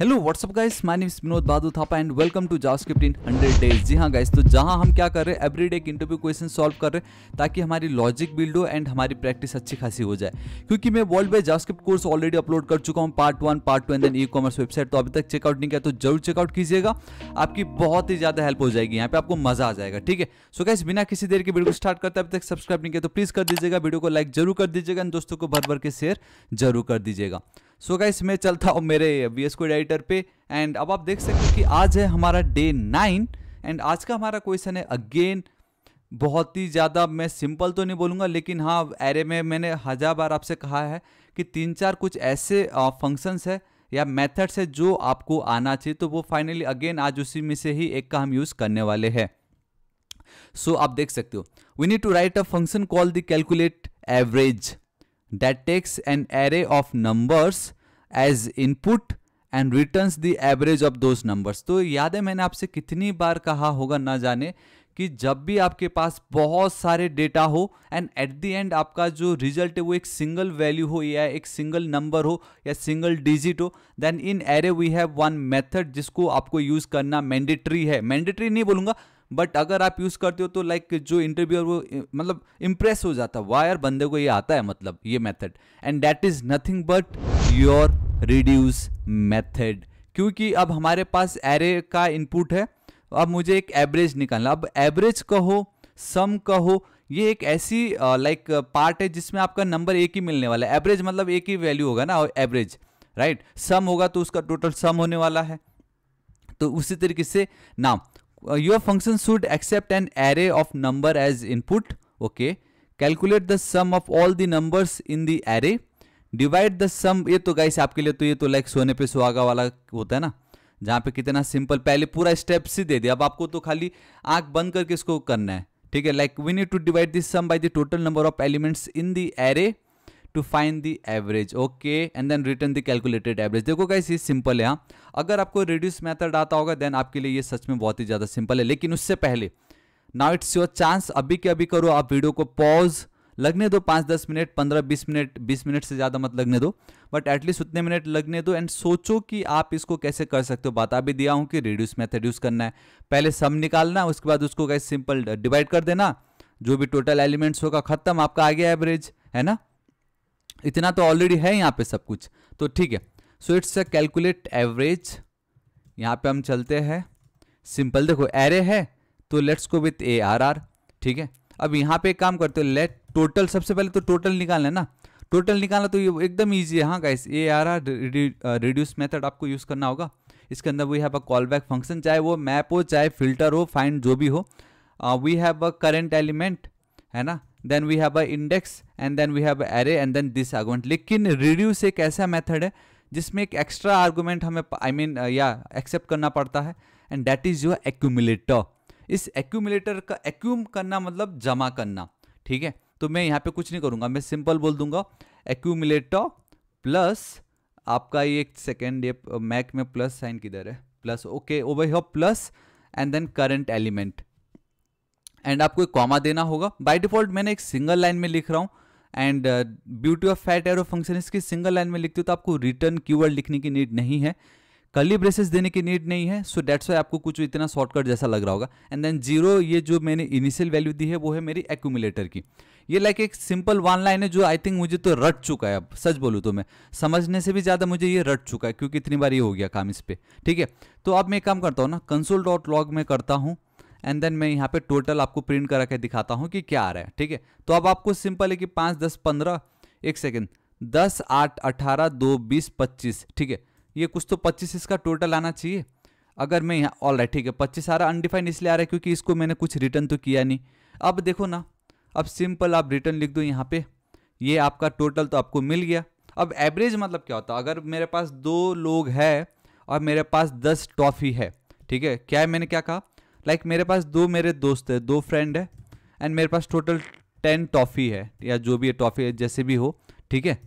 hello WhatsApp guys my name is Vinod Bahadur Thapa and welcome to JavaScript in 100 days जी हाँ guys तो जहाँ हम क्या कर रहे हैं everyday day interview question solve कर रहे हैं ताकि हमारी लॉजिक बिल्ड हो एंड हमारी प्रैक्टिस अच्छी खासी हो जाए क्योंकि मैं world wide JavaScript course already upload कर चुका हूँ part one part two and then e commerce website तो अभी तक चेकआउट नहीं किया तो जरूर चेकआउट कीजिएगा आपकी बहुत ही ज़्यादा हेल्प हो जाएगी यहाँ पे आपको मजा आ जाएगा ठीक है सो गाइस बिना किसी देर के वीडियो को स्टार्ट करते अभी तक सब्सक्राइब नहीं किया तो प्लीज़ कर दीजिएगा वीडियो को लाइक जरूर कर दीजिएगा एंड दोस्तों को भर भर के शेयर जरूर कर दीजिएगा सो so गाइस मैं चलता हूँ मेरे बी एस एडिटर पे एंड अब आप देख सकते हो कि आज है हमारा डे नाइन एंड आज का हमारा क्वेश्चन है अगेन बहुत ही ज़्यादा मैं सिंपल तो नहीं बोलूँगा लेकिन हाँ एरे में मैंने हज़ार बार आपसे कहा है कि तीन चार कुछ ऐसे फंक्शंस है या मेथड्स है जो आपको आना चाहिए तो वो फाइनली अगेन आज उसी में से ही एक का हम यूज़ करने वाले हैं सो so, आप देख सकते हो we need to write a function call the calculate average that takes an array of numbers as input and returns the average of those numbers तो याद है मैंने आपसे कितनी बार कहा होगा ना जाने कि जब भी आपके पास बहुत सारे डेटा हो एंड एट द एंड आपका जो रिजल्ट है वो एक सिंगल वैल्यू हो या एक सिंगल नंबर हो या सिंगल डिजिट हो then in array we have one method जिसको आपको यूज़ करना मैंडेटरी है मैंडेटरी नहीं बोलूंगा बट अगर आप यूज़ करते हो तो लाइक जो इंटरव्यूअर वो मतलब इंप्रेस हो जाता है वायर बंदे को ये आता है मतलब ये method and that is nothing but your reduce method क्योंकि अब हमारे पास एरे का इनपुट है अब मुझे एक एवरेज निकालना अब एवरेज कहो सम कहो ये एक ऐसी लाइक पार्ट है जिसमें आपका नंबर एक ही मिलने वाला है एवरेज मतलब एक ही वैल्यू होगा ना एवरेज राइट सम होगा तो उसका टोटल सम होने वाला है तो उसी तरीके से नाम uh, your function should accept an array of number as input okay calculate the sum of all the numbers in the array divide the sum ये तो गाइस आपके लिए तो ये तो लाइक सोने पे सुहागा वाला होता है ना जहाँ पे कितना सिंपल पहले पूरा स्टेप्स ही दे दिया अब आपको तो खाली आंख बंद करके इसको करना है ठीक है like we need to divide this sum by the total number of elements in the array to find the average okay and then return the calculated average देखो गाइस ये सिंपल है हाँ अगर आपको रिड्यूस मेथड आता होगा then आपके लिए ये सच में बहुत ही ज़्यादा सिंपल है लेकिन उससे पहले नाउ इट्स योर चांस अभी के अभी करो आप वीडियो को पॉज लगने दो पाँच दस मिनट पंद्रह बीस मिनट बीस मिनट से ज़्यादा मत लगने दो बट एटलीस्ट उतने मिनट लगने दो एंड सोचो कि आप इसको कैसे कर सकते हो बता भी दिया हूँ कि रिड्यूस मेथड यूज़ करना है पहले सम निकालना उसके बाद उसको कैसे सिंपल डिवाइड कर देना जो भी टोटल एलिमेंट्स होगा खत्म आपका आ गया एवरेज है ना इतना तो ऑलरेडी है यहाँ पे सब कुछ तो ठीक है so it's a calculate average यहाँ पे हम चलते हैं सिंपल देखो एरे है तो लेट्स को विथ ए आर आर ठीक है अब यहाँ पे काम करते हो लेट टोटल सबसे पहले तो टोटल निकालना है ना टोटल निकालना तो ये एकदम ईजी है हाँ का A R R reduce method आपको यूज़ करना होगा इसके अंदर we have a callback function चाहे वो मैप हो चाहे फिल्टर हो फाइंड जो भी हो we have a current element है ना then we have a index and then we have array and then this argument लेकिन रिड्यूस एक ऐसा मेथड है जिसमें एक एक्स्ट्रा आर्गूमेंट हमें आई मीन या एक्सेप्ट करना पड़ता है and that is your accumulator इस एक्यूमिलेटर का एक्यूम करना मतलब जमा करना ठीक है तो मैं यहाँ पे कुछ नहीं करूँगा मैं सिंपल बोल दूंगा एक्यूमिलेटर प्लस आपका ये एक सेकेंड ये मैक में प्लस साइन किधर है plus okay over your plus and then current element and आपको एक कॉमा देना होगा बाय डिफॉल्ट मैंने एक सिंगल लाइन में लिख रहा हूँ and beauty of fat arrow function इसकी सिंगल लाइन में लिखती हूँ तो आपको रिटर्न क्यूवर्ड लिखने की नीड नहीं है कली ब्रेसेस देने की नीड नहीं है सो डेट्स वाई आपको कुछ इतना शॉर्टकट जैसा लग रहा होगा एंड देन जीरो ये जो मैंने इनिशियल वैल्यू दी है वो है मेरी एक्यूमुलेटर की ये लाइक एक सिंपल वन लाइन है जो आई थिंक मुझे तो रट चुका है अब सच बोलूँ तो मैं समझने से भी ज़्यादा मुझे ये रट चुका है क्योंकि इतनी बार ये हो गया काम इस पर ठीक है तो अब मैं एक काम करता हूँ ना कंसोल डॉट लॉग में करता हूँ एंड देन मैं यहाँ पे टोटल आपको प्रिंट करा के दिखाता हूँ कि क्या आ रहा है ठीक है तो अब आपको सिंपल है कि पाँच दस पंद्रह एक सेकेंड दस आठ अठारह दो बीस पच्चीस ठीक है ये कुछ तो पच्चीस इसका टोटल आना चाहिए अगर मैं यहाँ ऑल राइट ठीक है पच्चीस आ रहा अनडिफाइंड इसलिए आ रहा है क्योंकि इसको मैंने कुछ रिटर्न तो किया नहीं अब देखो ना अब सिंपल आप रिटर्न लिख दो यहाँ पे ये आपका टोटल तो आपको मिल गया अब एवरेज मतलब क्या होता है अगर मेरे पास दो लोग है और मेरे पास दस टॉफ़ी है ठीक है क्या है मैंने क्या कहा लाइक like मेरे पास दो मेरे दोस्त है दो फ्रेंड है एंड मेरे पास टोटल टेन टॉफ़ी है या जो भी है टॉफ़ी है जैसे भी हो ठीक है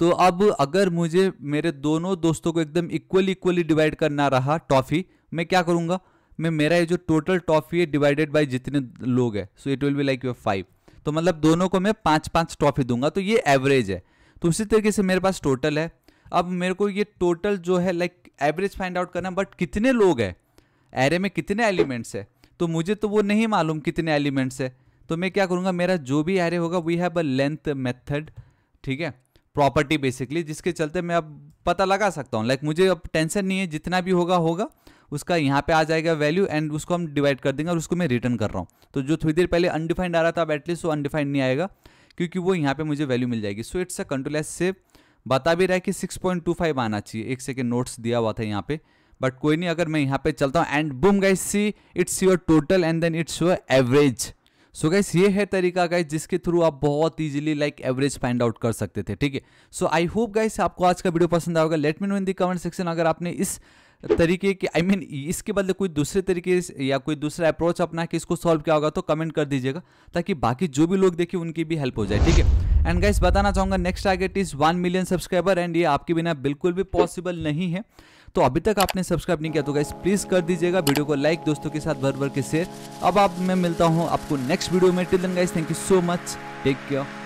तो अब अगर मुझे मेरे दोनों दोस्तों को एकदम इक्वली इक्वली डिवाइड करना रहा टॉफ़ी मैं क्या करूँगा मैं मेरा ये जो टोटल टॉफ़ी है डिवाइडेड बाई जितने लोग हैं so it will be like your five तो मतलब दोनों को मैं पाँच पाँच टॉफ़ी दूंगा तो ये एवरेज है तो उसी तरीके से मेरे पास टोटल है अब मेरे को ये टोटल जो है लाइक एवरेज फाइंड आउट करना बट कितने लोग हैं एरे में कितने एलिमेंट्स है तो मुझे तो वो नहीं मालूम कितने एलिमेंट्स है तो मैं क्या करूँगा मेरा जो भी एरे होगा we have a length method ठीक है प्रॉपर्टी बेसिकली जिसके चलते मैं अब पता लगा सकता हूँ लाइक like, मुझे अब टेंशन नहीं है जितना भी होगा होगा उसका यहाँ पे आ जाएगा वैल्यू एंड उसको हम डिवाइड कर देंगे और उसको मैं रिटर्न कर रहा हूँ तो जो थोड़ी देर पहले अनडिफाइंड आ रहा था अब एटलीस्ट वो अनडिफाइंड नहीं आएगा क्योंकि वो यहाँ पे मुझे वैल्यू मिल जाएगी so it's a control S से बता भी रहा है कि फाइव आना चाहिए एक सेकेंड नोट्स दिया हुआ था यहाँ पे बट कोई नहीं अगर मैं यहाँ पे चलता हूँ and boom guys see it's your total and then it's your average so guys ये है तरीका गाइस जिसके थ्रू आप बहुत easily like average find out कर सकते थे ठीक है सो आई होप गाइस आपको आज का वीडियो पसंद आएगा let me know in the comment section अगर आपने इस तरीके के आई I मीन mean, इसके बदले कोई दूसरे तरीके या कोई दूसरा अप्रोच अपना कि इसको सॉल्व किया होगा तो कमेंट कर दीजिएगा ताकि बाकी जो भी लोग देखें उनकी भी हेल्प हो जाए ठीक है एंड गाइस बताना चाहूंगा next target is one million subscriber and ये आपके बिना बिल्कुल भी पॉसिबल नहीं है तो अभी तक आपने सब्सक्राइब नहीं किया तो गाइस प्लीज़ कर दीजिएगा वीडियो को लाइक दोस्तों के साथ भर भर के शेयर अब आप मैं मिलता हूँ आपको नेक्स्ट वीडियो में till guys thank you so much take care